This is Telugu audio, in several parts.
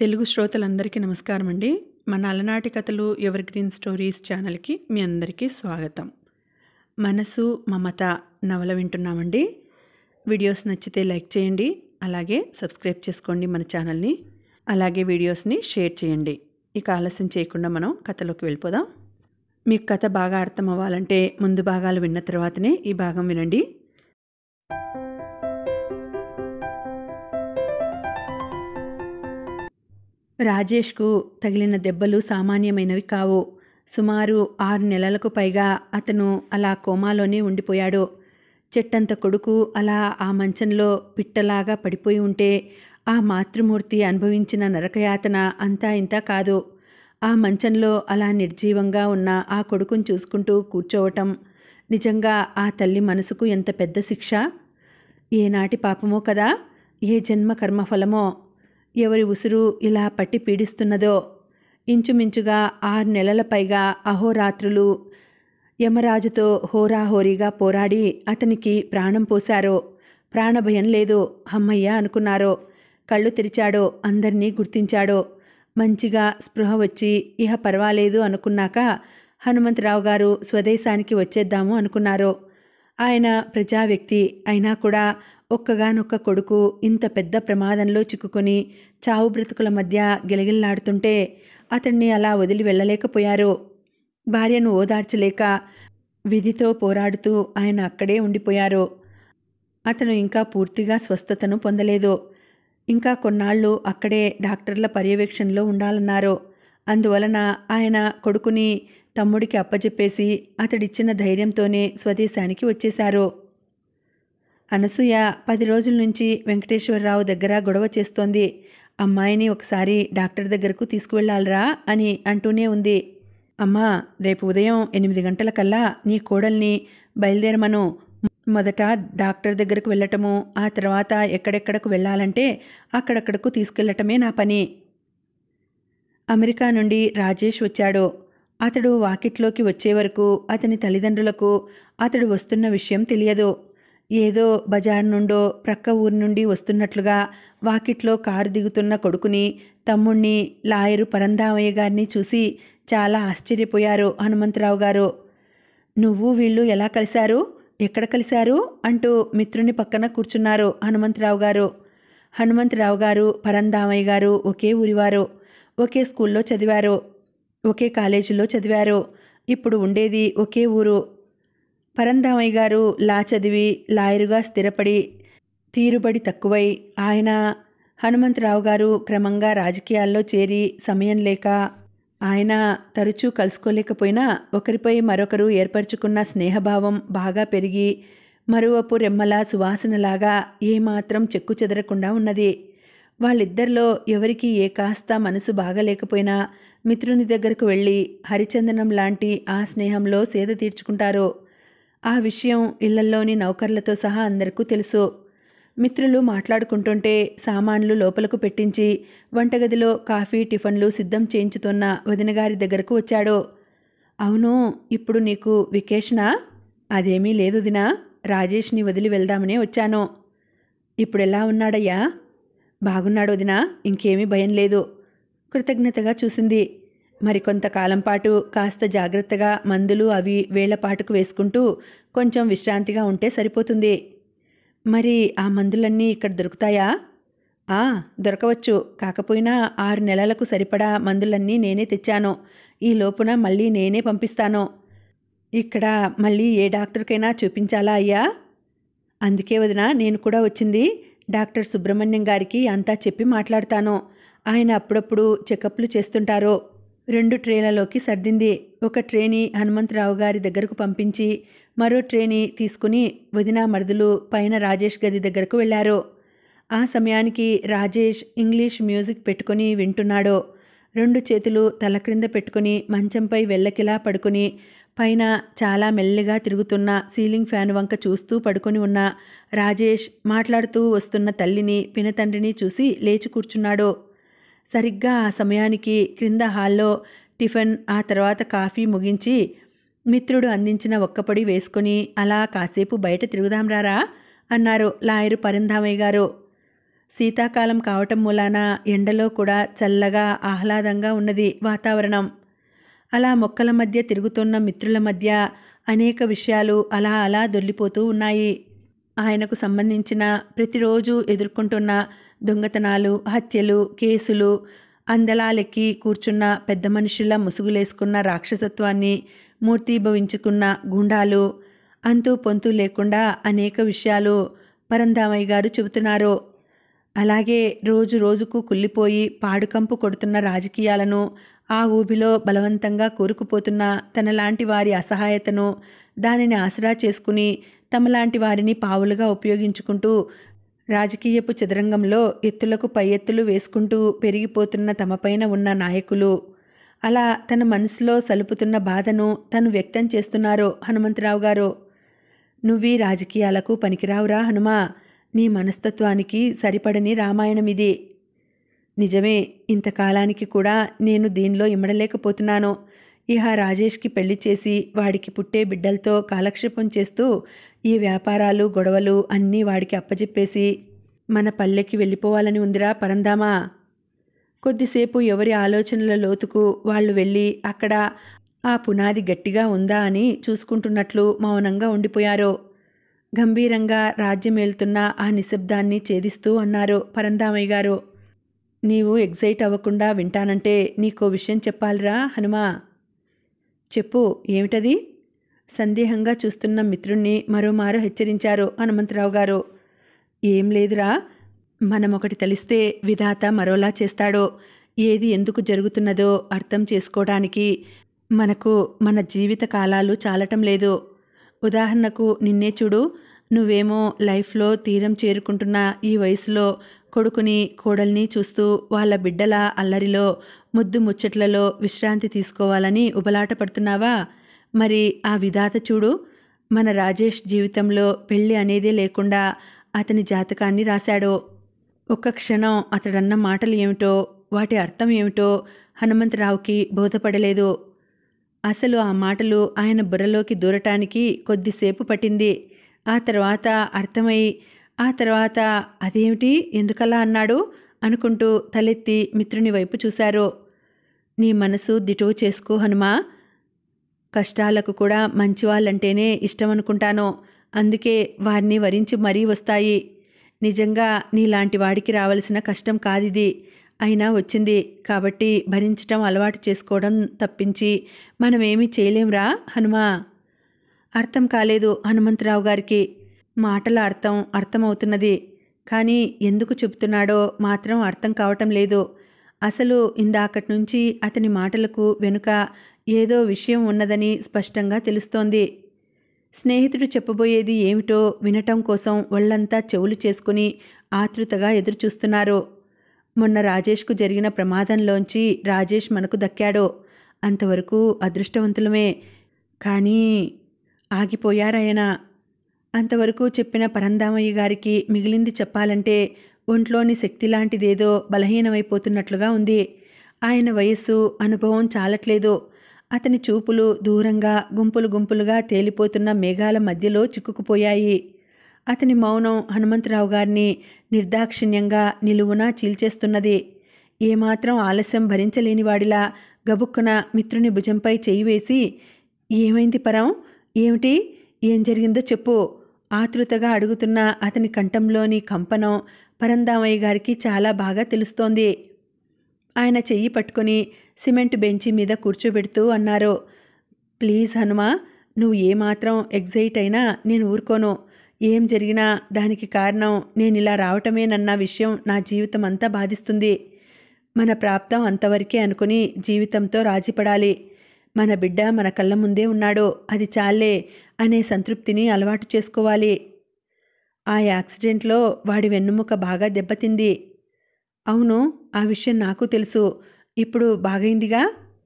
తెలుగు శ్రోతలందరికీ నమస్కారం అండి మన అలనాటి కథలు ఎవర్ గ్రీన్ స్టోరీస్ ఛానల్కి మీ అందరికీ స్వాగతం మనసు మమత నవల వింటున్నామండి వీడియోస్ నచ్చితే లైక్ చేయండి అలాగే సబ్స్క్రైబ్ చేసుకోండి మన ఛానల్ని అలాగే వీడియోస్ని షేర్ చేయండి ఇక ఆలస్యం చేయకుండా మనం కథలోకి వెళ్ళిపోదాం మీకు కథ బాగా అర్థం అవ్వాలంటే ముందు భాగాలు విన్న తర్వాతనే ఈ భాగం వినండి రాజేష్కు తగిలిన దెబ్బలు సామాన్యమైనవి కావు సుమారు ఆరు నెలలకు పైగా అతను అలా కోమాలోనే ఉండిపోయాడు చెట్టంత కొడుకు అలా ఆ మంచంలో పిట్టలాగా పడిపోయి ఉంటే ఆ మాతృమూర్తి అనుభవించిన నరకయాతన అంతా ఇంత కాదు ఆ మంచంలో అలా నిర్జీవంగా ఉన్న ఆ కొడుకును చూసుకుంటూ కూర్చోవటం నిజంగా ఆ తల్లి మనసుకు ఎంత పెద్ద శిక్ష ఏనాటి పాపమో కదా ఏ జన్మ కర్మఫలమో ఎవరి ఉసురు ఇలా పట్టి పీడిస్తున్నదో ఇంచుమించుగా ఆరు నెలల పైగా అహోరాత్రులు యమరాజుతో హోరాహోరీగా పోరాడి అతనికి ప్రాణం పోశారో ప్రాణభయం లేదు అమ్మయ్య అనుకున్నారో కళ్ళు తెరిచాడో అందరినీ గుర్తించాడో మంచిగా స్పృహ వచ్చి ఇహ పర్వాలేదు అనుకున్నాక హనుమంతరావు గారు స్వదేశానికి వచ్చేద్దాము అనుకున్నారు ఆయన ప్రజావ్యక్తి అయినా కూడా ఒక్కగానొక్క కొడుకు ఇంత పెద్ద ప్రమాదంలో చిక్కుకొని చావు బ్రతుకుల మధ్య గిలగిల్లాడుతుంటే అతన్ని అలా వదిలి వెళ్ళలేకపోయారు భార్యను ఓదార్చలేక విధితో పోరాడుతూ ఆయన అక్కడే ఉండిపోయారు అతను ఇంకా పూర్తిగా స్వస్థతను పొందలేదు ఇంకా కొన్నాళ్ళు అక్కడే డాక్టర్ల పర్యవేక్షణలో ఉండాలన్నారు అందువలన ఆయన కొడుకుని తమ్ముడికి అప్పచెప్పేసి అతడిచ్చిన ధైర్యంతోనే స్వదేశానికి వచ్చేశారు అనసూయ పది రోజుల నుంచి వెంకటేశ్వరరావు దగ్గర గొడవ చేస్తోంది అమ్మాయిని ఒకసారి డాక్టర్ దగ్గరకు తీసుకువెళ్ళాలరా అని అంటూనే ఉంది అమ్మా రేపు ఉదయం ఎనిమిది గంటలకల్లా నీ కోడల్ని బయలుదేరమను మొదట డాక్టర్ దగ్గరకు వెళ్ళటము ఆ తర్వాత ఎక్కడెక్కడకు వెళ్ళాలంటే అక్కడక్కడకు తీసుకెళ్లటమే నా పని అమెరికా నుండి రాజేష్ వచ్చాడు అతడు వాకిట్లోకి వచ్చే వరకు అతని తల్లిదండ్రులకు అతడు వస్తున్న విషయం తెలియదు ఏదో బజార్ నుండో ప్రక్క ఊరి నుండి వస్తున్నట్లుగా వాకిట్లో కారు దిగుతున్న కొడుకుని తమ్ముణ్ణి లాయరు పరంధామయ్య గారిని చూసి చాలా ఆశ్చర్యపోయారు హనుమంతరావు గారు నువ్వు వీళ్ళు ఎలా కలిశారు ఎక్కడ కలిశారు అంటూ మిత్రుని పక్కన కూర్చున్నారు హనుమంతరావు గారు హనుమంతరావు గారు పరంధామయ్య గారు ఒకే ఊరివారు ఒకే స్కూల్లో చదివారు ఒకే కాలేజీలో చదివారు ఇప్పుడు ఉండేది ఒకే ఊరు పరంధామయ్య గారు లా చదివి లాయరుగా స్థిరపడి తీరుబడి తక్కువై ఆయన హనుమంతరావు గారు క్రమంగా రాజకీయాల్లో చేరి సమయం లేక ఆయన తరచూ కలుసుకోలేకపోయినా ఒకరిపై మరొకరు ఏర్పరచుకున్న స్నేహభావం బాగా పెరిగి మరోవపు రెమ్మల సువాసనలాగా ఏమాత్రం చెక్కు చెదరకుండా ఉన్నది వాళ్ళిద్దరిలో ఎవరికి ఏ కాస్త మనసు బాగలేకపోయినా మిత్రుని దగ్గరకు వెళ్ళి హరిచందనం లాంటి ఆ స్నేహంలో సేద తీర్చుకుంటారు ఆ విషయం ఇళ్లలోని నౌకర్లతో సహా అందరికీ తెలుసు మిత్రులు మాట్లాడుకుంటుంటే సామాన్లు లోపలకు పెట్టించి వంటగదిలో కాఫీ టిఫన్లు సిద్ధం చేయించుతున్న వదినగారి దగ్గరకు వచ్చాడు అవును ఇప్పుడు నీకు వికేషనా అదేమీ లేదు దినా రాజేష్ని వదిలి వెళ్దామనే వచ్చాను ఇప్పుడెలా ఉన్నాడయ్యా బాగున్నాడు వదినా ఇంకేమీ భయం లేదు కృతజ్ఞతగా చూసింది మరికొంతకాలం పాటు కాస్త జాగ్రత్తగా మందులు అవి వేళ్లపాటుకు వేసుకుంటూ కొంచెం విశ్రాంతిగా ఉంటే సరిపోతుంది మరి ఆ మందులన్నీ ఇక్కడ దొరుకుతాయా ఆ దొరకవచ్చు కాకపోయినా ఆరు నెలలకు సరిపడా మందులన్నీ నేనే తెచ్చాను ఈ లోపున మళ్ళీ నేనే పంపిస్తాను ఇక్కడ మళ్ళీ ఏ డాక్టర్కైనా చూపించాలా అయ్యా అందుకే వదిన నేను కూడా వచ్చింది డాక్టర్ సుబ్రహ్మణ్యం గారికి అంతా చెప్పి మాట్లాడతాను ఆయన అప్పుడప్పుడు చెకప్లు చేస్తుంటారు రెండు ట్రేలలోకి సర్దింది ఒక ట్రేని హనుమంతరావు గారి దగ్గరకు పంపించి మరో ట్రేని తీసుకుని వదినా మరదులు పైన రాజేష్ గది దగ్గరకు వెళ్ళారు ఆ సమయానికి రాజేష్ ఇంగ్లీష్ మ్యూజిక్ పెట్టుకుని వింటున్నాడు రెండు చేతులు తల క్రింద పెట్టుకుని మంచంపై వెళ్ళకిలా పడుకుని పైన చాలా మెల్లిగా తిరుగుతున్న సీలింగ్ ఫ్యాన్ వంక చూస్తూ పడుకొని ఉన్న రాజేష్ మాట్లాడుతూ వస్తున్న తల్లిని పినతండ్రిని చూసి లేచి కూర్చున్నాడు సరిగ్గా ఆ సమయానికి క్రింద హాల్లో టిఫిన్ ఆ తర్వాత కాఫీ ముగించి మిత్రుడు అందించిన ఒక్కపొడి వేసుకుని అలా కాసేపు బయట తిరుగుదాం రారా అన్నారు లాయరు పరంధామయ్య గారు శీతాకాలం కావటం మూలాన ఎండలో కూడా చల్లగా ఆహ్లాదంగా ఉన్నది వాతావరణం అలా మొక్కల మధ్య తిరుగుతున్న మిత్రుల మధ్య అనేక విషయాలు అలా అలా దొల్లిపోతూ ఉన్నాయి ఆయనకు సంబంధించిన ప్రతిరోజు ఎదుర్కొంటున్న దొంగతనాలు హత్యలు కేసులు అందలాలెక్కి కూర్చున్న పెద్ద మనుషుల ముసుగులేసుకున్న రాక్షసత్వాన్ని మూర్తీభవించుకున్న గుండాలు అంతూ పొంతు లేకుండా అనేక విషయాలు పరంధామయ్య గారు చెబుతున్నారు అలాగే రోజు రోజుకు కుళ్ళిపోయి పాడుకంపు కొడుతున్న రాజకీయాలను ఆ ఊబిలో బలవంతంగా కోరుకుపోతున్న తనలాంటి వారి అసహాయతను దానిని ఆసరా చేసుకుని తమలాంటి వారిని పావులుగా ఉపయోగించుకుంటూ రాజకీయపు చదరంగంలో ఎత్తులకు పై ఎత్తులు వేసుకుంటూ పెరిగిపోతున్న తమపైన ఉన్న నాయకులు అలా తన మనసులో సలుపుతున్న బాధను తను వ్యక్తం చేస్తున్నారో హనుమంతరావు గారు నువ్వి రాజకీయాలకు పనికిరావురా హనుమా నీ మనస్తత్వానికి సరిపడని రామాయణమిది నిజమే ఇంతకాలానికి కూడా నేను దీనిలో ఇమ్మడలేకపోతున్నాను ఇహ రాజేష్కి పెళ్లి చేసి వాడికి పుట్టే బిడ్డలతో కాలక్షేపం చేస్తూ ఈ వ్యాపారాలు గొడవలు అన్నీ వాడికి అప్పజెప్పేసి మన పల్లెకి వెళ్ళిపోవాలని ఉందిరా పరందామా కొద్దిసేపు ఎవరి ఆలోచనల లోతుకు వాళ్ళు వెళ్ళి అక్కడ ఆ పునాది గట్టిగా ఉందా అని చూసుకుంటున్నట్లు మౌనంగా ఉండిపోయారో గంభీరంగా రాజ్యమేలుతున్న ఆ నిశ్శబ్దాన్ని ఛేదిస్తూ అన్నారు పరందామయ్య గారు నీవు ఎగ్జైట్ అవ్వకుండా వింటానంటే నీకో విషయం చెప్పాలిరా హనుమా చెప్పు ఏమిటది సందేహంగా చూస్తున్న మిత్రుణ్ణి మరోమారు హెచ్చరించారు హనుమంతరావు గారు ఏం లేదురా మనమొకటి తెలిస్తే విధాత మరోలా చేస్తాడో ఏది ఎందుకు జరుగుతున్నదో అర్థం చేసుకోవడానికి మనకు మన జీవిత కాలాలు చాలటం లేదు ఉదాహరణకు నిన్నే చూడు నువ్వేమో లైఫ్లో తీరం చేరుకుంటున్న ఈ వయసులో కొడుకుని కోడల్ని చూస్తూ వాళ్ళ బిడ్డల అల్లరిలో ముద్దు ముచ్చట్లలో విశ్రాంతి తీసుకోవాలని ఉబలాట పడుతున్నావా మరి ఆ విధాత చూడు మన రాజేష్ జీవితంలో పెళ్ళి అనేదే లేకుండా అతని జాతకాన్ని రాశాడు ఒక్క క్షణం అతడన్న మాటలు ఏమిటో వాటి అర్థం ఏమిటో హనుమంతరావుకి బోధపడలేదు అసలు ఆ మాటలు ఆయన బుర్రలోకి దూరటానికి కొద్దిసేపు పట్టింది ఆ తర్వాత అర్థమై ఆ తర్వాత అదేమిటి ఎందుకలా అన్నాడు అనుకుంటూ తలెత్తి మిత్రుని వైపు చూశారు నీ మనసు దిటువు చేసుకో హనుమా కష్టాలకు కూడా మంచివాళ్ళంటేనే ఇష్టం అనుకుంటాను అందుకే వారిని వరించి మరీ వస్తాయి నిజంగా నీలాంటి వాడికి రావలసిన కష్టం కాదిది అయినా వచ్చింది కాబట్టి భరించటం అలవాటు చేసుకోవడం తప్పించి మనమేమీ చేయలేంరా హనుమా అర్థం కాలేదు హనుమంతరావు గారికి మాటల అర్థం అర్థమవుతున్నది కానీ ఎందుకు చెబుతున్నాడో మాత్రం అర్థం కావటం లేదు అసలు ఇందాకటి నుంచి అతని మాటలకు వెనుక ఏదో విషయం ఉన్నదని స్పష్టంగా తెలుస్తోంది స్నేహితుడు చెప్పబోయేది ఏమిటో వినటం కోసం ఒళ్ళంతా చెవులు చేసుకుని ఆతృతగా ఎదురుచూస్తున్నారు మొన్న రాజేష్కు జరిగిన ప్రమాదంలోంచి రాజేష్ మనకు దక్కాడో అంతవరకు అదృష్టవంతులమే కానీ ఆగిపోయారాయన అంతవరకు చెప్పిన పరందామయ్య గారికి మిగిలింది చెప్పాలంటే ఒంట్లోని శక్తి లాంటిదేదో బలహీనమైపోతున్నట్లుగా ఉంది ఆయన వయస్సు అనుభవం చాలట్లేదు అతని చూపులు దూరంగా గుంపులు గుంపులుగా తేలిపోతున్న మేఘాల మధ్యలో చిక్కుకుపోయాయి అతని మౌనం హనుమంతరావు గారిని నిర్దాక్షిణ్యంగా నిలువునా చీల్చేస్తున్నది ఏమాత్రం ఆలస్యం భరించలేనివాడిలా గబుక్కున మిత్రుని భుజంపై చేయి వేసి ఏమైంది పరం ఏమిటి ఏం జరిగిందో చెప్పు ఆతృతగా అడుగుతున్న అతని కంఠంలోని కంపనం పరందామయ్య గారికి చాలా బాగా తెలుస్తోంది ఆయన చెయ్యి పట్టుకొని సిమెంట్ బెంచి మీద కూర్చోబెడుతూ అన్నారు ప్లీజ్ హనుమా నువ్వు ఏమాత్రం ఎగ్జైట్ అయినా నేను ఊరుకోను ఏం జరిగినా దానికి కారణం నేను ఇలా రావటమేనన్న విషయం నా జీవితం అంతా బాధిస్తుంది మన ప్రాప్తం అంతవరకే అనుకుని జీవితంతో రాజీపడాలి మన బిడ్డ మన కళ్ళ ముందే ఉన్నాడు అది చాలే అనే సంతృప్తిని అలవాటు చేసుకోవాలి ఆ యాక్సిడెంట్లో వాడి వెన్నుముక బాగా దెబ్బతింది అవును ఆ విషయం నాకు తెలుసు ఇప్పుడు బాగైందిగా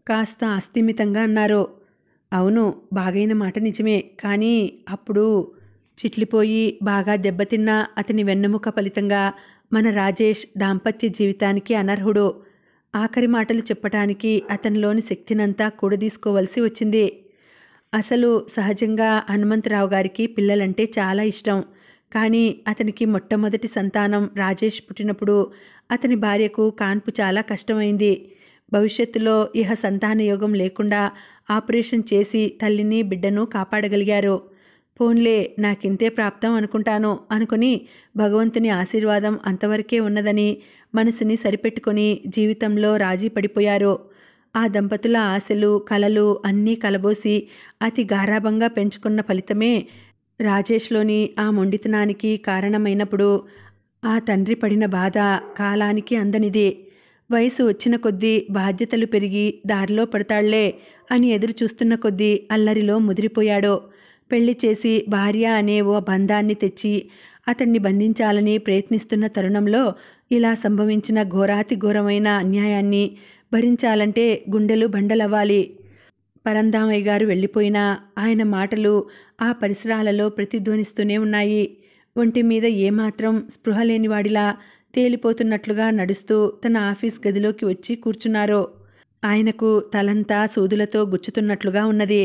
కాస్త అస్థిమితంగా అన్నారు అవును బాగైన మాట నిజమే కానీ అప్పుడు చిట్లిపోయి బాగా దెబ్బతిన్న అతని వెన్నెముక ఫలితంగా మన రాజేష్ దాంపత్య జీవితానికి అనర్హుడు ఆఖరి మాటలు చెప్పటానికి అతనిలోని శక్తినంతా కూడదీసుకోవలసి వచ్చింది అసలు సహజంగా హనుమంతరావు గారికి పిల్లలంటే చాలా ఇష్టం కానీ అతనికి మొట్టమొదటి సంతానం రాజేష్ పుట్టినప్పుడు అతని భార్యకు కాన్పు చాలా కష్టమైంది భవిష్యత్తులో ఇహ సంతాన యోగం లేకుండా ఆపరేషన్ చేసి తల్లిని బిడ్డను కాపాడగలిగారు పోన్లే నాకింతే ప్రాప్తం అనుకుంటాను అనుకుని భగవంతుని ఆశీర్వాదం అంతవరకే ఉన్నదని మనసుని సరిపెట్టుకుని జీవితంలో రాజీ పడిపోయారు ఆ దంపతుల ఆశలు కలలు అన్నీ కలబోసి అతి గారాభంగా పెంచుకున్న ఫలితమే రాజేష్లోని ఆ మొండితనానికి కారణమైనప్పుడు ఆ తండ్రి పడిన బాధ కాలానికి అందనిదే వయసు వచ్చిన కొద్దీ బాధ్యతలు పెరిగి దారిలో పడతాళ్లే అని ఎదురు చూస్తున్న కొద్దీ అల్లరిలో ముదిరిపోయాడో పెళ్లి చేసి భార్య అనే ఓ బంధాన్ని తెచ్చి అతన్ని బంధించాలని ప్రయత్నిస్తున్న తరుణంలో ఇలా సంభవించిన ఘోరాతి ఘోరమైన అన్యాయాన్ని భరించాలంటే గుండెలు బండలవ్వాలి పరంధామయ్య గారు వెళ్ళిపోయినా ఆయన మాటలు ఆ పరిసరాలలో ప్రతిధ్వనిస్తూనే ఉన్నాయి ఒంటి మీద ఏమాత్రం స్పృహ లేనివాడిలా తేలిపోతున్నట్లుగా నడుస్తూ తన ఆఫీస్ గదిలోకి వచ్చి కూర్చున్నారో ఆయనకు తలంతా సూదులతో గుచ్చుతున్నట్లుగా ఉన్నది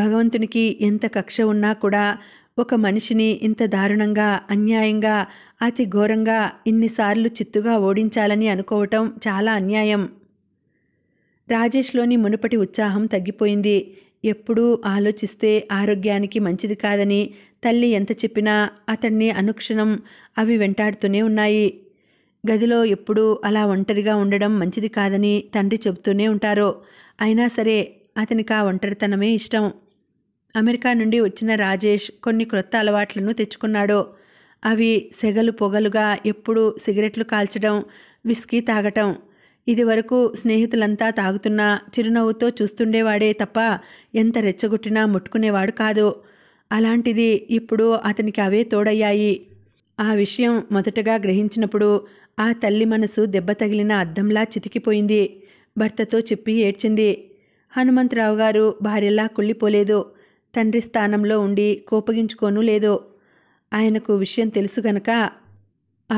భగవంతునికి ఎంత కక్ష ఉన్నా కూడా ఒక మనిషిని ఇంత దారుణంగా అన్యాయంగా అతి ఘోరంగా ఇన్నిసార్లు చిత్తుగా ఓడించాలని అనుకోవటం చాలా అన్యాయం రాజేష్లోని మునుపటి ఉత్సాహం తగ్గిపోయింది ఎప్పుడూ ఆలోచిస్తే ఆరోగ్యానికి మంచిది కాదని తల్లి ఎంత చెప్పినా అతన్ని అనుక్షణం అవి వెంటాడుతూనే ఉన్నాయి గదిలో ఎప్పుడూ అలా ఒంటరిగా ఉండడం మంచిది కాదని తండ్రి చెబుతూనే ఉంటారో అయినా సరే అతనికి ఆ ఒంటరితనమే ఇష్టం అమెరికా నుండి వచ్చిన రాజేష్ కొన్ని క్రొత్త అలవాట్లను తెచ్చుకున్నాడు అవి సెగలు పొగలుగా ఎప్పుడూ సిగరెట్లు కాల్చడం విస్కీ తాగటం ఇది వరకు స్నేహితులంతా తాగుతున్నా చిరునవ్వుతో చూస్తుండేవాడే తప్ప ఎంత రెచ్చగొట్టినా ముట్టుకునేవాడు కాదు అలాంటిది ఇప్పుడు అతనికి అవే తోడయ్యాయి ఆ విషయం మొదటగా గ్రహించినప్పుడు ఆ తల్లి మనసు దెబ్బ తగిలిన అద్దంలా చితికిపోయింది భర్తతో చెప్పి ఏడ్చింది హనుమంతరావు గారు భార్యలా కుళ్ళిపోలేదు తండ్రి స్థానంలో ఉండి కోపగించుకోను లేదు ఆయనకు విషయం తెలుసు గనక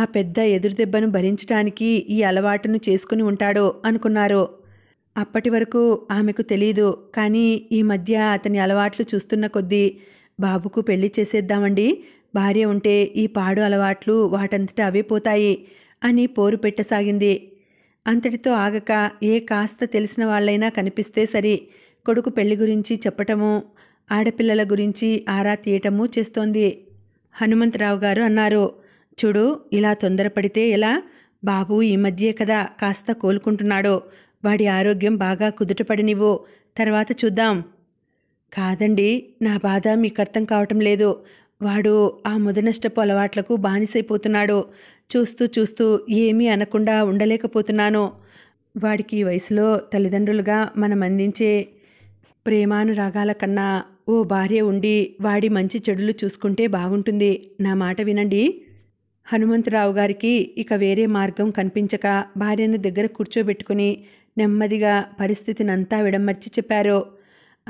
ఆ పెద్ద ఎదురుదెబ్బను భరించటానికి ఈ అలవాటును చేసుకుని ఉంటాడో అనుకున్నారు అప్పటి వరకు ఆమెకు తెలియదు కానీ ఈ మధ్య అతని అలవాట్లు చూస్తున్న కొద్దీ బాబుకు పెళ్లి చేసేద్దామండి భార్య ఉంటే ఈ పాడు అలవాట్లు వాటంతటా అవే పోతాయి అని పోరు పెట్టసాగింది అంతటితో ఆగక ఏ కాస్త తెలిసిన వాళ్ళైనా కనిపిస్తే సరి కొడుకు పెళ్లి గురించి చెప్పటము ఆడపిల్లల గురించి ఆరా తీయటము చేస్తోంది హనుమంతరావు గారు అన్నారు చూడు ఇలా తొందరపడితే ఎలా బాబు ఈ మధ్యే కదా కాస్త కోలుకుంటున్నాడో వాడి ఆరోగ్యం బాగా కుదుటపడనివ్వు తర్వాత చూద్దాం కాదండి నా బాధ మీకు అర్థం కావటం లేదు వాడు ఆ ముదనష్టపు అలవాట్లకు బానిసైపోతున్నాడు చూస్తూ చూస్తూ ఏమీ అనకుండా ఉండలేకపోతున్నాను వాడికి వయసులో తల్లిదండ్రులుగా మనం అందించే ప్రేమానురాగాల కన్నా ఓ భార్య ఉండి వాడి మంచి చెడులు చూసుకుంటే బాగుంటుంది నా మాట వినండి హనుమంతరావు గారికి ఇక వేరే మార్గం కనిపించక భార్యను దగ్గర కూర్చోబెట్టుకుని నెమ్మదిగా పరిస్థితినంతా విడమర్చి చెప్పారు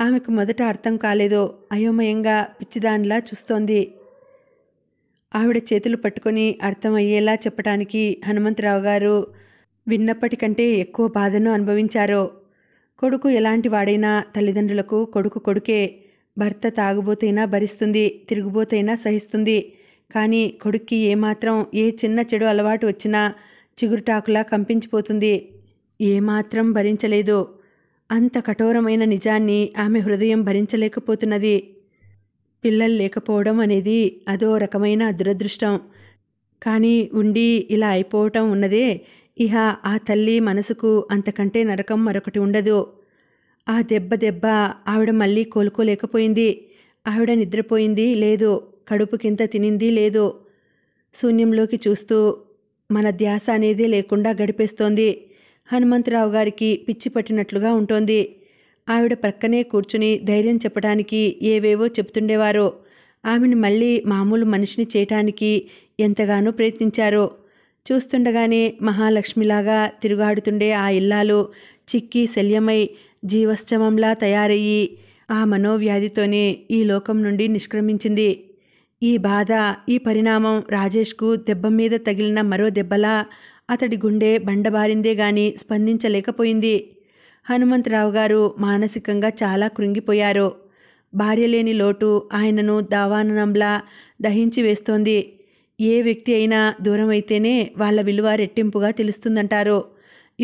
ఆమెకు మొదట అర్థం కాలేదో అయోమయంగా పిచ్చిదానిలా చూస్తోంది ఆవిడ చేతులు పట్టుకొని అర్థమయ్యేలా చెప్పటానికి హనుమంతరావు గారు విన్నప్పటికంటే ఎక్కువ బాధను అనుభవించారో కొడుకు ఎలాంటి వాడైనా తల్లిదండ్రులకు కొడుకు కొడుకే భర్త తాగుబోతైనా భరిస్తుంది తిరుగుబోతైనా సహిస్తుంది కానీ కొడుక్కి ఏమాత్రం ఏ చిన్న చెడు అలవాటు వచ్చినా చిగురుటాకులా కంపించిపోతుంది ఏమాత్రం భరించలేదు అంత కఠోరమైన నిజాన్ని ఆమె హృదయం భరించలేకపోతున్నది పిల్లలు లేకపోవడం అనేది అదో రకమైన దురదృష్టం కానీ ఉండి ఇలా అయిపోవటం ఉన్నదే ఇహ ఆ తల్లి మనసుకు అంతకంటే నరకం మరొకటి ఉండదు ఆ దెబ్బ దెబ్బ ఆవిడ మళ్ళీ కోలుకోలేకపోయింది ఆవిడ నిద్రపోయింది లేదు కడుపు కింద తినింది లేదు శూన్యంలోకి చూస్తూ మన ధ్యాస అనేది లేకుండా గడిపేస్తోంది హనుమంతరావు గారికి పిచ్చి పట్టినట్లుగా ఉంటోంది ఆవిడ ప్రక్కనే కూర్చుని ధైర్యం చెప్పడానికి ఏవేవో చెప్తుండేవారో ఆమెను మళ్ళీ మామూలు మనిషిని చేయటానికి ఎంతగానో ప్రయత్నించారో చూస్తుండగానే మహాలక్ష్మిలాగా తిరుగాడుతుండే ఆ ఇల్లాలు చిక్కి శల్యమై జీవశ్చమంలా తయారయ్యి ఆ మనోవ్యాధితోనే ఈ లోకం నుండి నిష్క్రమించింది ఈ బాధ ఈ పరిణామం రాజేష్కు దెబ్బ మీద తగిలిన మరో దెబ్బలా అతడి గుండె బండబారిందే గాని స్పందించలేకపోయింది హనుమంతరావు గారు మానసికంగా చాలా కృంగిపోయారు భార్య లేని లోటు ఆయనను దావాననంలా దహించి వేస్తోంది ఏ వ్యక్తి అయినా దూరం అయితేనే వాళ్ళ విలువ రెట్టింపుగా తెలుస్తుందంటారు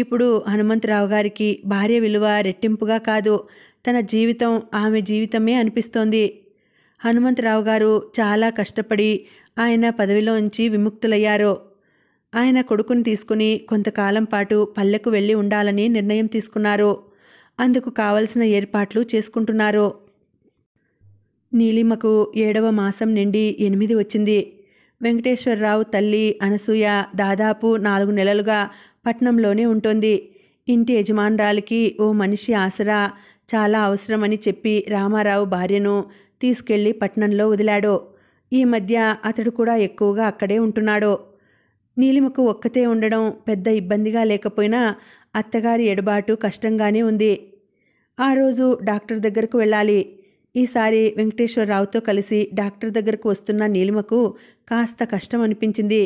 ఇప్పుడు హనుమంతరావు గారికి భార్య విలువ రెట్టింపుగా కాదు తన జీవితం ఆమె జీవితమే అనిపిస్తోంది హనుమంతరావు గారు చాలా కష్టపడి ఆయన పదవిలోంచి విముక్తులయ్యారు ఆయన కొడుకుని తీసుకుని కొంతకాలం పాటు పల్లెకు వెళ్ళి ఉండాలని నిర్ణయం తీసుకున్నారు అందుకు కావలసిన ఏర్పాట్లు చేసుకుంటున్నారు నీలిమకు ఏడవ మాసం నిండి ఎనిమిది వచ్చింది వెంకటేశ్వరరావు తల్లి అనసూయ దాదాపు నాలుగు నెలలుగా పట్నంలోనే ఉంటుంది ఇంటి యజమానురాలికి ఓ మనిషి ఆసరా చాలా అవసరమని చెప్పి రామారావు భార్యను తీసుకెళ్లి పట్నంలో వదిలాడు ఈ మధ్య అతడు కూడా ఎక్కువగా అక్కడే ఉంటున్నాడు నీలిమకు ఒక్కతే ఉండడం పెద్ద ఇబ్బందిగా లేకపోయినా అత్తగారి ఎడబాటు కష్టంగానే ఉంది ఆ రోజు డాక్టర్ దగ్గరకు వెళ్ళాలి ఈసారి వెంకటేశ్వరరావుతో కలిసి డాక్టర్ దగ్గరకు వస్తున్న నీలిమకు కాస్త కష్టం అనిపించింది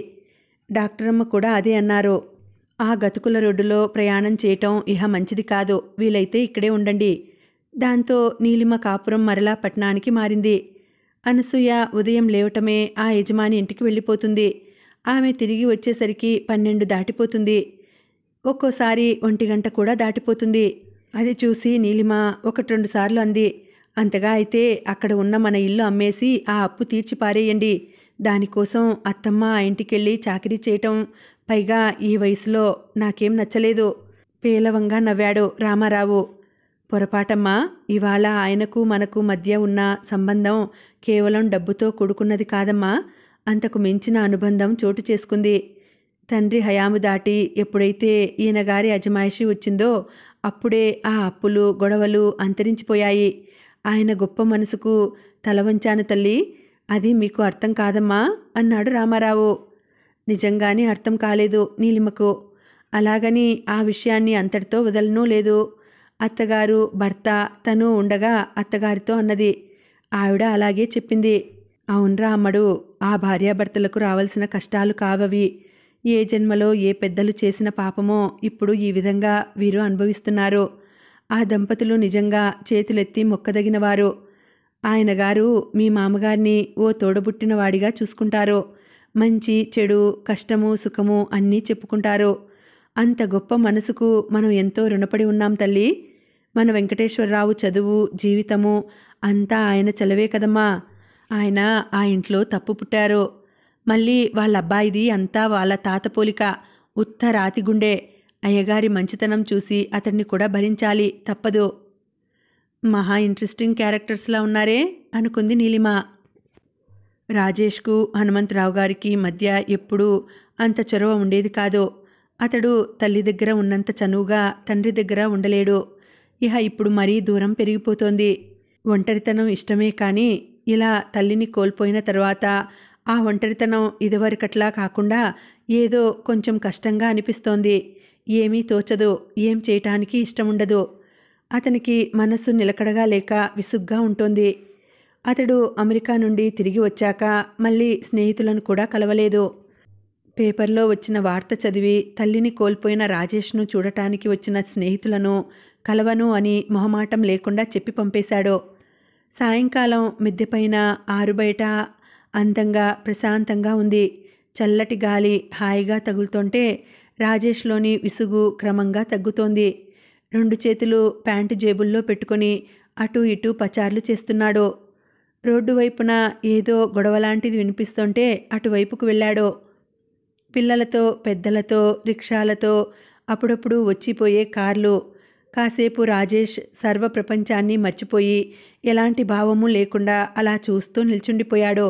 డాక్టరమ్మ కూడా అదే అన్నారు ఆ గతుకుల రోడ్డులో ప్రయాణం చేయటం ఇహ మంచిది కాదు వీలైతే ఇక్కడే ఉండండి దాంతో నీలిమ కాపురం మరలా పట్టణానికి మారింది అనసూయ ఉదయం లేవటమే ఆ యజమాని ఇంటికి వెళ్ళిపోతుంది ఆమె తిరిగి వచ్చేసరికి పన్నెండు దాటిపోతుంది ఒక్కోసారి ఒంటి గంట కూడా దాటిపోతుంది అది చూసి నీలిమ ఒకటి రెండు సార్లు అంది అంతగా అయితే అక్కడ ఉన్న మన ఇల్లు అమ్మేసి ఆ అప్పు తీర్చి పారేయండి దానికోసం అత్తమ్మ ఆ ఇంటికెళ్ళి చాకరీ చేయటం పైగా ఈ వయసులో నాకేం నచ్చలేదు పేలవంగా నవ్వాడు రామారావు పొరపాటమ్మా ఇవాళ ఆయనకు మనకు మధ్య ఉన్న సంబంధం కేవలం డబ్బుతో కూడుకున్నది కాదమ్మా అంతకు మించిన అనుబంధం చోటు చేసుకుంది తండ్రి హయాము దాటి ఎప్పుడైతే ఈయన గారి అజమాయిషి వచ్చిందో అప్పుడే ఆ అప్పులు గొడవలు అంతరించిపోయాయి ఆయన గొప్ప మనసుకు తలవంచాను తల్లి అది మీకు అర్థం కాదమ్మా అన్నాడు రామారావు నిజంగానే అర్థం కాలేదు నీలిమకు అలాగని ఆ విషయాన్ని అంతటితో వదలను లేదు అత్తగారు భర్త తను ఉండగా అత్తగారితో అన్నది ఆవిడ అలాగే చెప్పింది అవునరా అమ్మడు ఆ భార్యాభర్తలకు రావాల్సిన కష్టాలు కావవి ఏ జన్మలో ఏ పెద్దలు చేసిన పాపమో ఇప్పుడు ఈ విధంగా వీరు అనుభవిస్తున్నారు ఆ దంపతులు నిజంగా చేతులెత్తి మొక్కదగినవారు ఆయన గారు మీ మామగారిని ఓ తోడబుట్టినవాడిగా చూసుకుంటారు మంచి చెడు కష్టము సుఖము అన్నీ చెప్పుకుంటారు అంత గొప్ప మనసుకు మనం ఎంతో రుణపడి ఉన్నాం తల్లి మన వెంకటేశ్వరరావు చదువు జీవితము అంతా ఆయన చలవే కదమ్మా ఆయన ఆ ఇంట్లో తప్పు పుట్టారు మళ్ళీ వాళ్ళ అబ్బాయిది అంతా వాళ్ళ తాత పోలిక ఉత్తరాతి గుండె అయ్యగారి మంచితనం చూసి అతన్ని కూడా భరించాలి తప్పదు మహా ఇంట్రెస్టింగ్ క్యారెక్టర్స్లా ఉన్నారే అనుకుంది నీలిమ రాజేష్కు హనుమంతరావు గారికి మధ్య ఎప్పుడూ అంత చొరవ ఉండేది కాదు అతడు తల్లి దగ్గర ఉన్నంత చనువుగా తండ్రి దగ్గర ఉండలేడు ఇహ ఇప్పుడు మరీ దూరం పెరిగిపోతోంది ఒంటరితనం ఇష్టమే కానీ ఇలా తల్లిని కోల్పోయిన తర్వాత ఆ ఒంటరితనం ఇదివరకట్లా కాకుండా ఏదో కొంచెం కష్టంగా అనిపిస్తోంది ఏమీ తోచదు ఏం చేయటానికి ఇష్టముండదు అతనికి మనస్సు నిలకడగా లేక విసుగ్గా ఉంటుంది అతడు అమెరికా నుండి తిరిగి వచ్చాక మళ్ళీ స్నేహితులను కూడా కలవలేదు పేపర్లో వచ్చిన వార్త చదివి తల్లిని కోల్పోయిన రాజేష్ను చూడటానికి వచ్చిన స్నేహితులను కలవను అని మొహమాటం లేకుండా చెప్పి పంపేశాడు సాయంకాలం మిద్దెపైన ఆరుబయట అందంగా ప్రశాంతంగా ఉంది చల్లటి గాలి హాయిగా తగులుతుంటే రాజేష్లోని విసుగు క్రమంగా తగ్గుతోంది రెండు చేతులు ప్యాంటు జేబుల్లో పెట్టుకొని అటు ఇటు పచార్లు చేస్తున్నాడు రోడ్డు వైపున ఏదో గొడవలాంటిది వినిపిస్తుంటే అటువైపుకు వెళ్ళాడు పిల్లలతో పెద్దలతో రిక్షాలతో అప్పుడప్పుడు వచ్చిపోయే కార్లు కాసేపు రాజేష్ సర్వ ప్రపంచాన్ని మర్చిపోయి ఎలాంటి భావము లేకుండా అలా చూస్తూ నిల్చుండిపోయాడో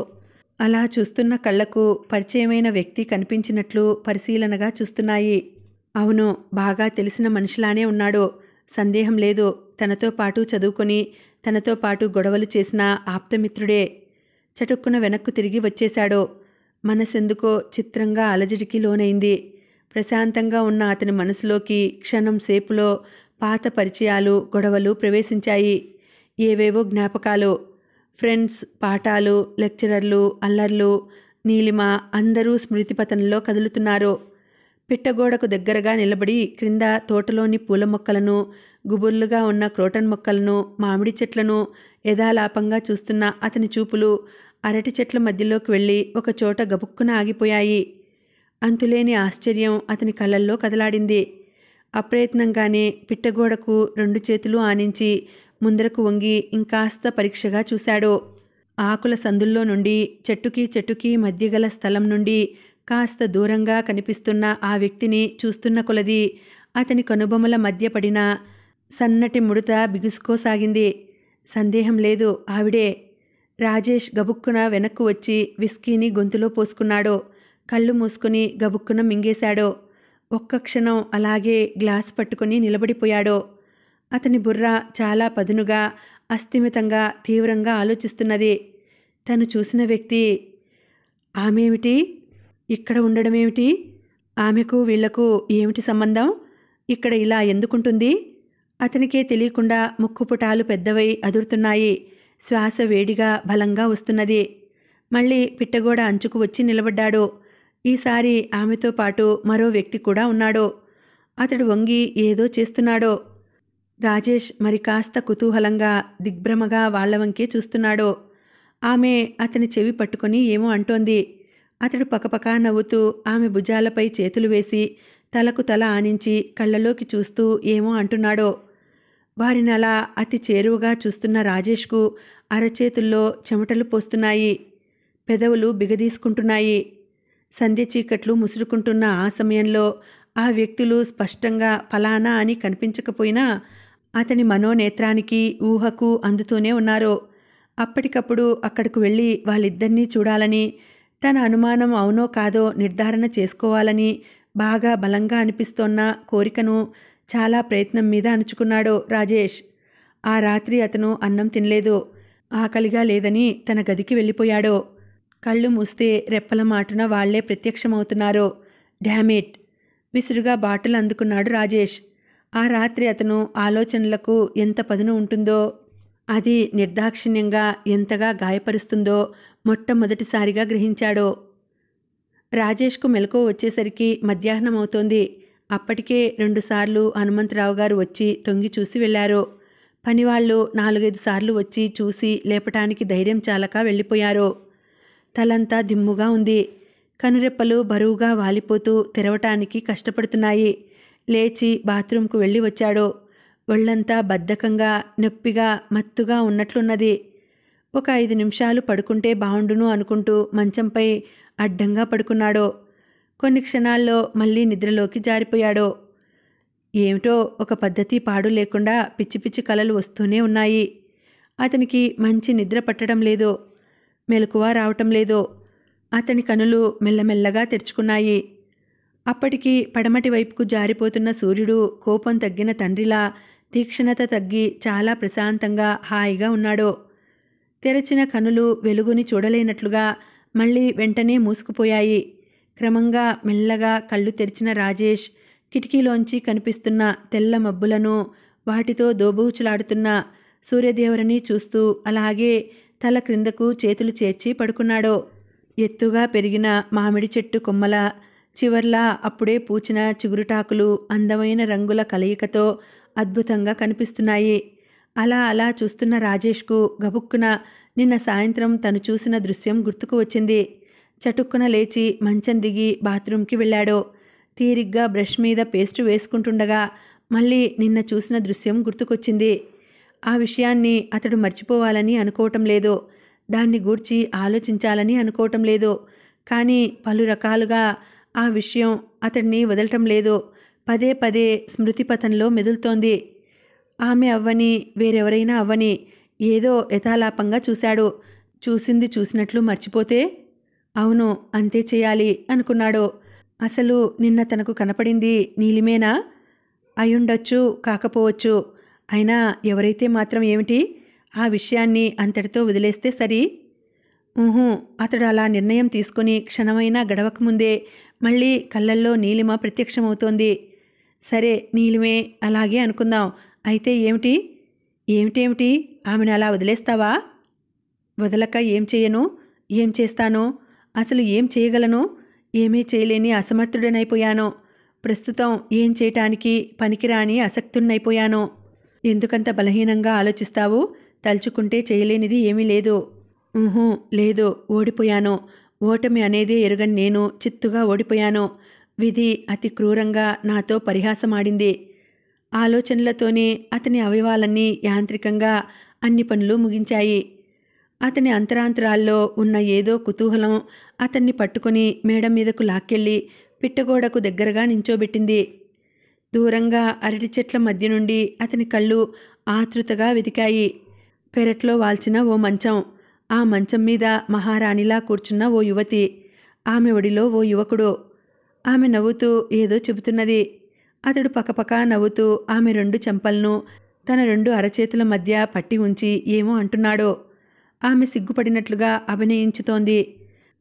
అలా చూస్తున్న కళ్లకు పరిచయమైన వ్యక్తి కనిపించినట్లు పరిశీలనగా చూస్తున్నాయి అవును బాగా తెలిసిన మనిషిలానే ఉన్నాడు సందేహం లేదు తనతో పాటు చదువుకొని తనతో పాటు గొడవలు చేసిన ఆప్తమిత్రుడే చటుక్కున వెనక్కు తిరిగి వచ్చేశాడు మనసెందుకో చిత్రంగా అలజడికి లోనైంది ప్రశాంతంగా ఉన్న అతని మనసులోకి క్షణం సేపులో పాత పరిచయాలు గొడవలు ప్రవేశించాయి ఏవేవో జ్ఞాపకాలు ఫ్రెండ్స్ పాఠాలు లెక్చరర్లు అల్లర్లు నీలిమ అందరూ స్మృతిపతనంలో కదులుతున్నారు పిట్టగోడకు దగ్గరగా నిలబడి క్రింద తోటలోని పూల మొక్కలను గుబుర్లుగా ఉన్న క్రోటన్ మొక్కలను మామిడి చెట్లను యథాలాపంగా చూస్తున్న అతని చూపులు అరటి చెట్ల మధ్యలోకి వెళ్ళి ఒక చోట గబుక్కున ఆగిపోయాయి అంతులేని ఆశ్చర్యం అతని కళ్ళల్లో కదలాడింది అప్రయత్నంగానే పిట్టగోడకు రెండు చేతులు ఆనించి ముందరకు వంగి ఇంకాస్త పరీక్షగా చూశాడు ఆకుల సందుల్లో నుండి చెట్టుకి చెట్టుకి మధ్యగల స్థలం నుండి కాస్త దూరంగా కనిపిస్తున్న ఆ వ్యక్తిని చూస్తున్న కొలది అతని కనుబొమల మధ్య పడిన సన్నటి ముడత బిగుసుకోసాగింది సందేహం లేదు ఆవిడే రాజేష్ గబుక్కున వెనక్కు వచ్చి విస్కీని గొంతులో పోసుకున్నాడు కళ్ళు మూసుకుని గబుక్కున మింగేశాడు ఒక్క క్షణం అలాగే గ్లాస్ పట్టుకుని నిలబడిపోయాడో అతని బుర్ర చాలా పదునుగా అస్థిమితంగా తీవ్రంగా ఆలోచిస్తున్నది తను చూసిన వ్యక్తి ఆమెమిటి ఇక్కడ ఉండడమేమిటి ఆమెకు వీళ్లకు ఏమిటి సంబంధం ఇక్కడ ఇలా ఎందుకుంటుంది అతనికే తెలియకుండా ముక్కుపుటాలు పెద్దవై అదురుతున్నాయి శ్వాస వేడిగా బలంగా వస్తున్నది మళ్ళీ పిట్టగోడ అంచుకు వచ్చి నిలబడ్డాడు ఈసారి ఆమెతో పాటు మరో వ్యక్తి కూడా ఉన్నాడో అతడు వంగి ఏదో చేస్తున్నాడో రాజేష్ మరి కాస్త కుతూహలంగా దిగ్భ్రమగా వాళ్ల వంకే చూస్తున్నాడో ఆమె అతని చెవి పట్టుకొని ఏమో అంటోంది అతడు పకపకా నవ్వుతూ ఆమె భుజాలపై చేతులు వేసి తలకు తల ఆనించి కళ్ళలోకి చూస్తూ ఏమో అంటున్నాడో వారిని అలా అతి చేరువుగా చూస్తున్న రాజేష్కు అరచేతుల్లో చెమటలు పోస్తున్నాయి పెదవులు బిగదీసుకుంటున్నాయి సంధ్య చీకట్లు ముసురుకుంటున్న ఆ సమయంలో ఆ వ్యక్తులు స్పష్టంగా ఫలానా అని కనిపించకపోయినా అతని మనోనేత్రానికి ఊహకు అందుతూనే ఉన్నారు అప్పటికప్పుడు అక్కడికి వెళ్ళి వాళ్ళిద్దరినీ చూడాలని తన అనుమానం అవునో కాదో నిర్ధారణ చేసుకోవాలని బాగా బలంగా అనిపిస్తోన్న కోరికను చాలా ప్రయత్నం మీద అణుచుకున్నాడు రాజేష్ ఆ రాత్రి అతను అన్నం తినలేదు ఆకలిగా లేదని తన గదికి వెళ్ళిపోయాడో కళ్ళు మూస్తే రెప్పల మాటున వాళ్లే ప్రత్యక్షమవుతున్నారో డ్యామేట్ విసురుగా బాటలు అందుకున్నాడు రాజేష్ ఆ రాత్రి అతను ఆలోచనలకు ఎంత పదును ఉంటుందో అది నిర్దాక్షిణ్యంగా ఎంతగా గాయపరుస్తుందో మొట్టమొదటిసారిగా గ్రహించాడో రాజేష్కు మెలకువ వచ్చేసరికి మధ్యాహ్నం అవుతోంది అప్పటికే రెండుసార్లు హనుమంతరావు గారు వచ్చి తొంగి చూసి వెళ్ళారు పనివాళ్లు నాలుగైదు సార్లు వచ్చి చూసి లేపటానికి ధైర్యం చాలక వెళ్ళిపోయారు తలంతా దిమ్ముగా ఉంది కనురెప్పలు బరువుగా వాలిపోతూ తెరవటానికి కష్టపడుతున్నాయి లేచి బాత్రూంకు వెళ్ళి వచ్చాడు ఒళ్ళంతా బద్ధకంగా నొప్పిగా మత్తుగా ఉన్నట్లున్నది ఒక ఐదు నిమిషాలు పడుకుంటే బాగుండును అనుకుంటూ మంచంపై అడ్డంగా పడుకున్నాడు కొన్ని క్షణాల్లో మళ్ళీ నిద్రలోకి జారిపోయాడో ఏమిటో ఒక పద్ధతి పాడు లేకుండా పిచ్చి పిచ్చి కలలు వస్తూనే ఉన్నాయి అతనికి మంచి నిద్ర పట్టడం లేదు మెలకువ రావటం లేదో అతని కనులు మెల్లమెల్లగా తెరుచుకున్నాయి అప్పటికి పడమటి వైపుకు జారిపోతున్న సూర్యుడు కోపం తగ్గిన తండ్రిలా తీక్షణత తగ్గి చాలా ప్రశాంతంగా హాయిగా ఉన్నాడో తెరచిన కనులు వెలుగుని చూడలేనట్లుగా మళ్ళీ వెంటనే మూసుకుపోయాయి క్రమంగా మెల్లగా కళ్ళు తెరిచిన రాజేష్ కిటికీలోంచి కనిపిస్తున్న తెల్ల మబ్బులను వాటితో దోబూచులాడుతున్న సూర్యదేవరని చూస్తూ అలాగే తల క్రిందకు చేతులు చేర్చి పడుకున్నాడు ఎత్తుగా పెరిగిన మామిడి చెట్టు కొమ్మల చివర్లా అప్పుడే పూచిన చిగురుటాకులు అందమైన రంగుల కలయికతో అద్భుతంగా కనిపిస్తున్నాయి అలా అలా చూస్తున్న రాజేష్కు గబుక్కున నిన్న సాయంత్రం తను చూసిన దృశ్యం గుర్తుకు వచ్చింది చటుక్కున లేచి మంచం దిగి బాత్రూంకి వెళ్ళాడు తీరిగ్గా బ్రష్ మీద పేస్ట్ వేసుకుంటుండగా మళ్ళీ నిన్న చూసిన దృశ్యం గుర్తుకొచ్చింది ఆ విషయాన్ని అతడు మర్చిపోవాలని అనుకోవటం లేదో దాన్ని గూర్చి ఆలోచించాలని అనుకోవటం లేదో కానీ పలు రకాలుగా ఆ విషయం అతడిని వదలటం లేదో పదే పదే స్మృతిపథంలో మెదులుతోంది ఆమె అవ్వని వేరెవరైనా అవ్వని ఏదో యథాలాపంగా చూశాడు చూసింది చూసినట్లు మర్చిపోతే అవును అంతే చేయాలి అనుకున్నాడు అసలు నిన్న తనకు కనపడింది నీలిమేనా అయుండొచ్చు కాకపోవచ్చు అయినా ఎవరైతే మాత్రం ఏమిటి ఆ విషయాన్ని అంతటితో వదిలేస్తే సరి ఊహూ అతడు అలా నిర్ణయం తీసుకుని క్షణమైనా గడవకముందే మళ్ళీ కళ్ళల్లో నీలిమ ప్రత్యక్షమవుతోంది సరే నీలిమే అలాగే అనుకుందాం అయితే ఏమిటి ఏమిటేమిటి ఆమెను అలా వదిలేస్తావా వదలక ఏం చేయను ఏం చేస్తాను అసలు ఏం చేయగలను ఏమీ చేయలేని అసమర్థుడనైపోయాను ప్రస్తుతం ఏం చేయటానికి పనికిరాని అసక్తున్నైపోయాను ఎందుకంత బలహీనంగా ఆలోచిస్తావు తలుచుకుంటే చేయలేనిది ఏమీ లేదు ఊహూ లేదు ఓడిపోయాను ఓటమి అనేదే ఎరుగని నేను చిత్తుగా ఓడిపోయాను విధి అతి క్రూరంగా నాతో పరిహాసమాడింది ఆలోచనలతోనే అతని అవయవాలన్నీ యాంత్రికంగా అన్ని పనులు ముగించాయి అతని అంతరాంతరాల్లో ఉన్న ఏదో కుతూహలం అతన్ని పట్టుకొని మేడం మీదకు లాక్కెళ్ళి పిట్టగోడకు దగ్గరగా నించోబెట్టింది దూరంగా అరటి చెట్ల మధ్య నుండి అతని కళ్ళు ఆతృతగా వెతికాయి పెరట్లో వాల్చిన ఓ మంచం ఆ మంచం మీద మహారాణిలా కూర్చున్న ఓ యువతి ఆమె ఒడిలో ఓ యువకుడు ఆమె నవ్వుతూ ఏదో చెబుతున్నది అతడు పక్కపక్క నవ్వుతూ ఆమె రెండు చెంపలను తన రెండు అరచేతుల మధ్య పట్టి ఉంచి ఏమో అంటున్నాడో ఆమె సిగ్గుపడినట్లుగా అభినయించుతోంది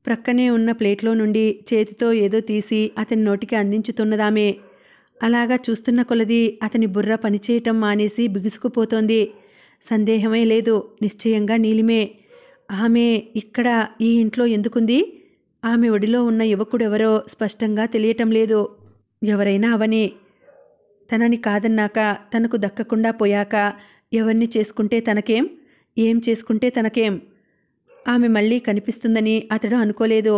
ప్రక్కనే ఉన్న ప్లేట్లో నుండి చేతితో ఏదో తీసి అతని నోటికి అందించుతున్నదామే అలాగా చూస్తున్న కొలది అతని బుర్ర పనిచేయటం మానేసి బిగుసుకుపోతోంది సందేహమే లేదు నిశ్చయంగా నీలిమే ఆమె ఇక్కడ ఈ ఇంట్లో ఎందుకుంది ఆమె ఒడిలో ఉన్న యువకుడెవరో స్పష్టంగా తెలియటం లేదు ఎవరైనా అవని తనని కాదన్నాక తనకు దక్కకుండా పోయాక ఎవరిని చేసుకుంటే తనకేం ఏం చేసుకుంటే తనకేం ఆమె మళ్ళీ కనిపిస్తుందని అతడు అనుకోలేదు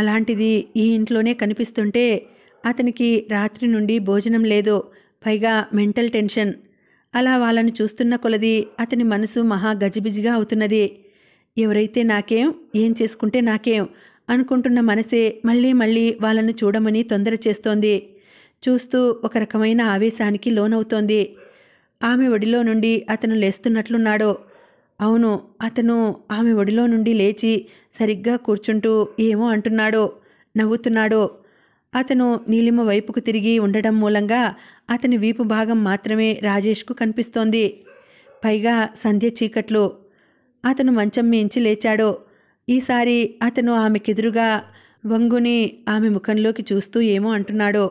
అలాంటిది ఈ ఇంట్లోనే కనిపిస్తుంటే అతనికి రాత్రి నుండి భోజనం లేదో పైగా మెంటల్ టెన్షన్ అలా వాళ్ళను చూస్తున్న కొలది అతని మనసు మహా గజిబిజిగా అవుతున్నది ఎవరైతే నాకేం ఏం చేసుకుంటే నాకేం అనుకుంటున్న మనసే మళ్ళీ మళ్ళీ వాళ్ళను చూడమని తొందర చేస్తోంది చూస్తూ ఒక రకమైన ఆవేశానికి లోనవుతోంది ఆమె ఒడిలో నుండి అతను లేస్తున్నట్లున్నాడో అవును అతను ఆమె ఒడిలో నుండి లేచి సరిగ్గా కూర్చుంటూ ఏమో అంటున్నాడో నవ్వుతున్నాడో అతను నీలిమ వైపుకు తిరిగి ఉండడం మూలంగా అతని వీపు భాగం మాత్రమే రాజేష్కు కనిపిస్తోంది పైగా సంధ్య చీకట్లు అతను మంచం మించి లేచాడు ఈసారి అతను ఆమెకెదురుగా వంగుని ఆమె ముఖంలోకి చూస్తూ ఏమో అంటున్నాడో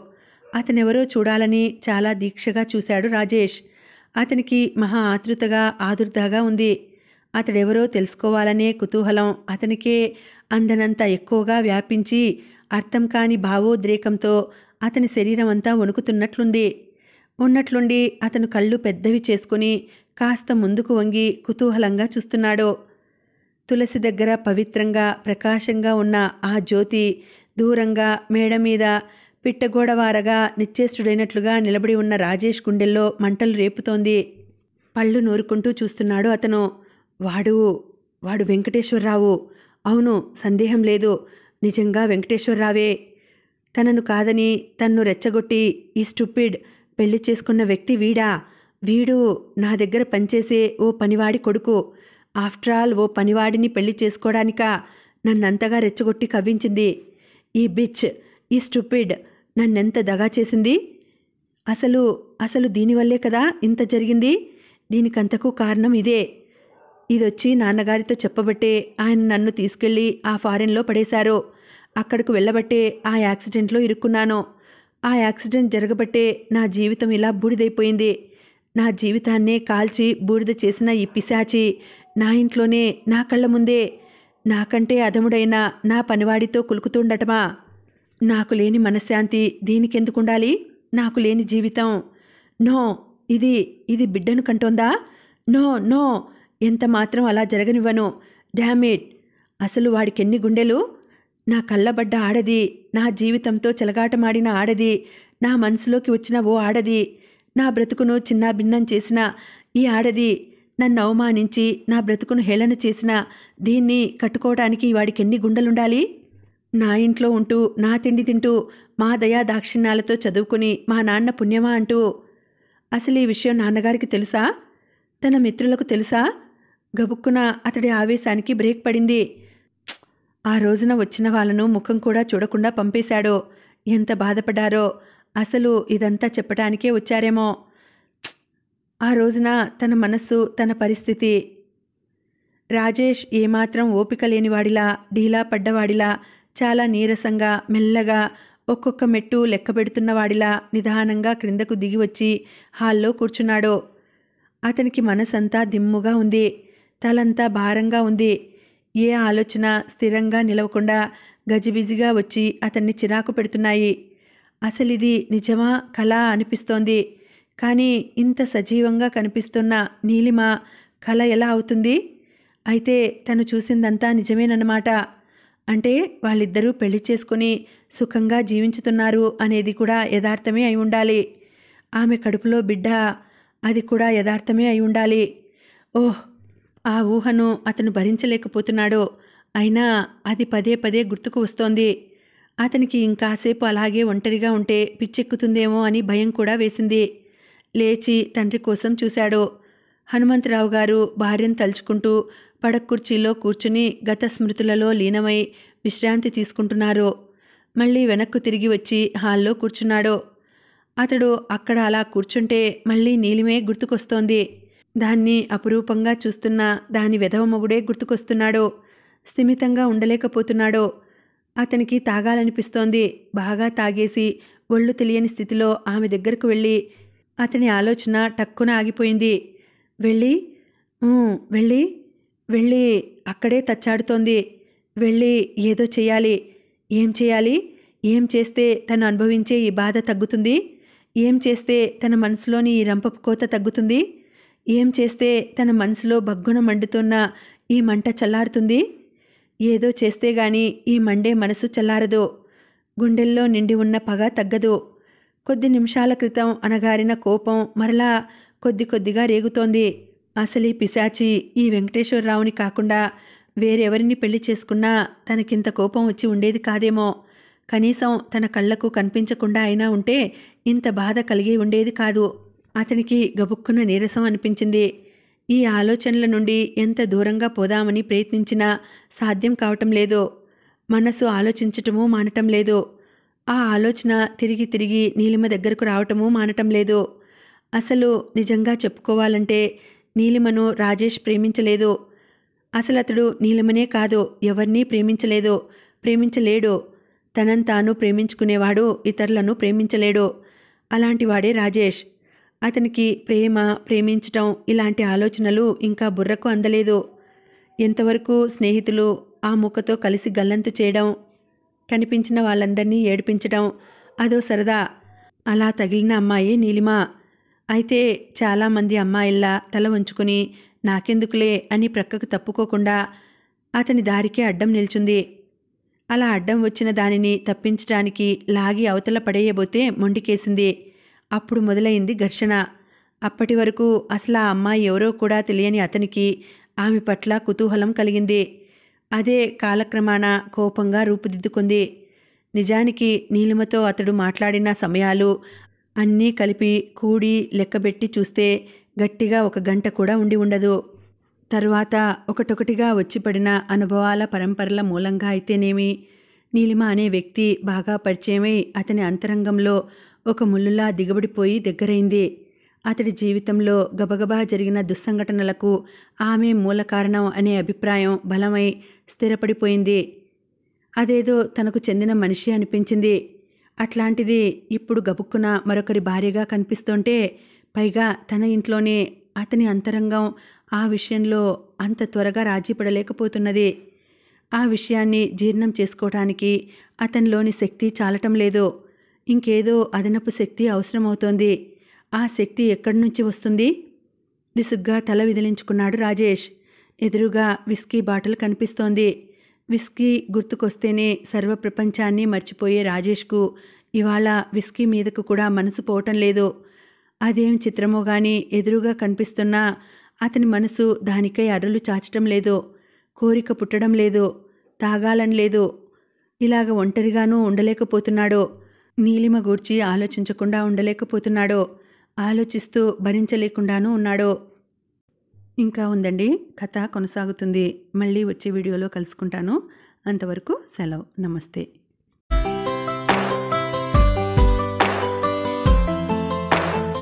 అతనెవరో చూడాలని చాలా దీక్షగా చూశాడు రాజేష్ అతనికి మహా ఆతృతగా ఆదుర్దాగా ఉంది అతడెవరో తెలుసుకోవాలనే కుతూహలం అతనికే అందనంత ఎక్కువగా వ్యాపించి అర్థం కాని భావోద్రేకంతో అతని శరీరం అంతా వణుకుతున్నట్లుంది ఉన్నట్లుండి అతను కళ్ళు పెద్దవి చేసుకుని కాస్త ముందుకు వంగి కుతూహలంగా చూస్తున్నాడు తులసి దగ్గర పవిత్రంగా ప్రకాశంగా ఉన్న ఆ జ్యోతి దూరంగా మేడ మీద పిట్టగోడవారగా నిశ్చేష్టుడైనట్లుగా నిలబడి ఉన్న రాజేష్ గుండెల్లో మంటలు రేపుతోంది పళ్ళు నూరుకుంటూ చూస్తున్నాడు అతను వాడు వాడు వెంకటేశ్వరరావు అవును సందేహం లేదు నిజంగా వెంకటేశ్వరరావే తనను కాదని తన్ను రెచ్చగొట్టి ఈ స్టూపిడ్ పెళ్లి చేసుకున్న వ్యక్తి వీడా వీడు నా దగ్గర పనిచేసే ఓ పనివాడి కొడుకు ఆఫ్టర్ ఆల్ ఓ పనివాడిని పెళ్లి చేసుకోవడానిక నన్నంతగా రెచ్చగొట్టి కవ్వించింది ఈ బిచ్ ఈ స్టూపిడ్ నన్నెంత దగా చేసింది అసలు అసలు దీనివల్లే కదా ఇంత జరిగింది దీనికంతకు కారణం ఇదే ఇదొచ్చి నాన్నగారితో చెప్పబట్టే ఆయన నన్ను తీసుకెళ్ళి ఆ ఫారెన్లో పడేశారు అక్కడికి వెళ్ళబట్టే ఆ యాక్సిడెంట్లో ఇరుక్కున్నాను ఆ యాక్సిడెంట్ జరగబట్టే నా జీవితం ఇలా బూడిదైపోయింది నా జీవితాన్నే కాల్చి బూడిద చేసిన ఈ పిశాచి నా ఇంట్లోనే నా కళ్ళ ముందే నాకంటే అదముడైన నా పనివాడితో కులుకుతుండటమా నాకు లేని మనశ్శాంతి దీనికెందుకు ఉండాలి నాకు లేని జీవితం నో ఇది ఇది బిడ్డను కంటోందా నో నో ఎంత మాత్రం అలా జరగనివ్వను డ్యామేట్ అసలు వాడికి ఎన్ని గుండెలు నా కళ్ళబడ్డ ఆడది నా జీవితంతో చెలగాటమాడిన ఆడది నా మనసులోకి వచ్చిన ఓ ఆడది నా బ్రతుకును చిన్నాభిన్నం చేసిన ఈ ఆడది నన్ను అవమానించి నా బ్రతుకును హేళన చేసిన దీన్ని కట్టుకోవడానికి వాడికి ఎన్ని గుండెలుండాలి నా ఇంట్లో ఉంటూ నా తిండి తింటూ మా దయా దాక్షిణ్యాలతో చదువుకుని మా నాన్న పుణ్యమా అంటూ అసలు ఈ విషయం నాన్నగారికి తెలుసా తన మిత్రులకు తెలుసా గబుక్కున అతడి ఆవేశానికి బ్రేక్ పడింది ఆ రోజున వచ్చిన వాళ్ళను ముఖం కూడా చూడకుండా పంపేశాడో ఎంత బాధపడ్డారో అసలు ఇదంతా చెప్పటానికే వచ్చారేమో ఆ రోజున తన మనస్సు తన పరిస్థితి రాజేష్ ఏమాత్రం ఓపిక లేనివాడిలా ఢీలా పడ్డవాడిలా చాలా నీరసంగా మెల్లగా ఒక్కొక్క మెట్టు లెక్కబెడుతున్నవాడిలా నిదానంగా క్రిందకు దిగి వచ్చి హాల్లో కూర్చున్నాడు అతనికి మనసంతా దిమ్ముగా ఉంది తలంతా భారంగా ఉంది ఏ ఆలోచన స్థిరంగా నిలవకుండా గజిబిజిగా వచ్చి అతన్ని చిరాకు పెడుతున్నాయి అసలు ఇది నిజమా కళ అనిపిస్తోంది కానీ ఇంత సజీవంగా కనిపిస్తున్న నీలిమ కళ ఎలా అవుతుంది అయితే తను చూసిందంతా నిజమేనన్నమాట అంటే వాళ్ళిద్దరూ పెళ్లి చేసుకుని సుఖంగా జీవించుతున్నారు అనేది కూడా యథార్థమే అయి ఉండాలి ఆమె కడుపులో బిడ్డ అది కూడా యథార్థమే అయి ఉండాలి ఓహ్ ఆ ఊహను అతను భరించలేకపోతున్నాడో అయినా అది పదే పదే గుర్తుకు వస్తోంది అతనికి ఇంకాసేపు అలాగే ఒంటరిగా ఉంటే పిచ్చెక్కుతుందేమో అని భయం కూడా వేసింది లేచి తండ్రి కోసం చూశాడు హనుమంతరావు గారు భార్యను తలుచుకుంటూ పడకుర్చీలో కూర్చుని గత స్మృతులలో లీనమై విశ్రాంతి తీసుకుంటున్నారు మళ్ళీ వెనక్కు తిరిగి వచ్చి హాల్లో కూర్చున్నాడు అతడు అక్కడ అలా కూర్చుంటే మళ్ళీ నీలిమే గుర్తుకొస్తోంది దాన్ని అపురూపంగా చూస్తున్న దాని వెధవమగుడే గుర్తుకొస్తున్నాడో స్థిమితంగా ఉండలేకపోతున్నాడో అతనికి తాగాలనిపిస్తోంది బాగా తాగేసి ఒళ్ళు తెలియని స్థితిలో ఆమె దగ్గరకు వెళ్ళి అతని ఆలోచన టక్కున ఆగిపోయింది వెళ్ళి వెళ్ళి వెళ్ళి అక్కడే తచ్చాడుతోంది వెళ్ళి ఏదో చేయాలి ఏం చేయాలి ఏం చేస్తే తను అనుభవించే ఈ బాధ తగ్గుతుంది ఏం చేస్తే తన మనసులోని ఈ రంపపు కోత తగ్గుతుంది ఏం చేస్తే తన మనసులో భగ్గున మండుతున్న ఈ మంట చల్లారుతుంది ఏదో చేస్తే గాని ఈ మండే మనసు చల్లారదు గుండెల్లో నిండి ఉన్న పగ తగ్గదు కొద్ది నిమిషాల క్రితం అనగారిన కోపం మరలా కొద్ది కొద్దిగా రేగుతోంది అసలు ఈ పిశాచి ఈ వెంకటేశ్వరరావుని కాకుండా వేరెవరిని పెళ్లి చేసుకున్నా తనకింత కోపం వచ్చి ఉండేది కాదేమో కనీసం తన కళ్లకు కనిపించకుండా అయినా ఉంటే ఇంత బాధ కలిగి ఉండేది కాదు అతనికి గబుక్కున నీరసం అనిపించింది ఈ ఆలోచనల నుండి ఎంత దూరంగా పోదామని ప్రయత్నించినా సాధ్యం కావటం లేదు మనసు ఆలోచించటమూ మానటం లేదు ఆ ఆలోచన తిరిగి తిరిగి నీలిమ దగ్గరకు రావటమూ మానటం లేదు అసలు నిజంగా చెప్పుకోవాలంటే నీలిమను రాజేష్ ప్రేమించలేదు అసలు అతడు నీలిమనే కాదు ఎవరినీ ప్రేమించలేదు ప్రేమించలేడు తనంతాను ప్రేమించుకునేవాడు ఇతరులను ప్రేమించలేడు అలాంటివాడే రాజేష్ అతనికి ప్రేమ ప్రేమించటం ఇలాంటి ఆలోచనలు ఇంకా బుర్రకు అందలేదు ఎంతవరకు స్నేహితులు ఆ ముక్కతో కలిసి గల్లంతు చేయడం కనిపించిన వాళ్ళందరినీ ఏడిపించడం అదో సరదా అలా తగిలిన అమ్మాయి నీలిమ అయితే చాలామంది అమ్మాయిల్లా తల వంచుకుని నాకెందుకులే అని ప్రక్కకు తప్పుకోకుండా అతని దారికే అడ్డం నిల్చుంది అలా అడ్డం వచ్చిన దానిని తప్పించడానికి లాగి అవతల పడేయబోతే మొండికేసింది అప్పుడు మొదలైంది ఘర్షణ అప్పటి వరకు అసలు ఆ అమ్మాయి ఎవరో కూడా తెలియని అతనికి ఆమె పట్ల కుతూహలం కలిగింది అదే కాలక్రమాన కోపంగా రూపుదిద్దుకుంది నిజానికి నీలిమతో అతడు మాట్లాడిన సమయాలు అన్నీ కలిపి కూడి లెక్కబెట్టి చూస్తే గట్టిగా ఒక గంట కూడా ఉండి ఉండదు తరువాత ఒకటొకటిగా వచ్చిపడిన అనుభవాల పరంపరల మూలంగా అయితేనేమి నీలిమ అనే వ్యక్తి బాగా పరిచయమై అతని అంతరంగంలో ఒక ముళ్ళులా దిగబడిపోయి దగ్గరైంది అతడి జీవితంలో గబగబా జరిగిన దుస్సంఘటనలకు ఆమె మూల కారణం అనే అభిప్రాయం బలమై స్థిరపడిపోయింది అదేదో తనకు చెందిన మనిషి అనిపించింది అట్లాంటిది ఇప్పుడు గబుక్కున మరొకరి భార్యగా కనిపిస్తుంటే పైగా తన ఇంట్లోనే అతని అంతరంగం ఆ విషయంలో అంత త్వరగా రాజీ పడలేకపోతున్నది ఆ విషయాన్ని జీర్ణం చేసుకోవటానికి అతనిలోని శక్తి చాలటం లేదు ఇంకేదో అదనపు శక్తి అవసరమవుతోంది ఆ శక్తి ఎక్కడి నుంచి వస్తుంది విసుగ్గా తల విదిలించుకున్నాడు రాజేష్ ఎదురుగా విస్కీ బాటలు కనిపిస్తోంది విస్కీ గుర్తుకొస్తేనే సర్వ ప్రపంచాన్ని మర్చిపోయే రాజేష్కు ఇవాళ విస్కీ మీదకు కూడా మనసు పోవటం లేదు అదేం చిత్రమో గాని ఎదురుగా కనిపిస్తున్నా అతని మనసు దానికై అరలు చాచటం లేదు కోరిక పుట్టడం లేదు తాగాలని లేదు ఇలాగ ఒంటరిగానూ ఉండలేకపోతున్నాడు నీలిమ గూర్చి ఆలోచించకుండా ఉండలేకపోతున్నాడో ఆలోచిస్తూ భరించలేకుండానూ ఉన్నాడో ఇంకా ఉందండి కథ కొనసాగుతుంది మళ్ళీ వచ్చే వీడియోలో కలుసుకుంటాను అంతవరకు సెలవు నమస్తే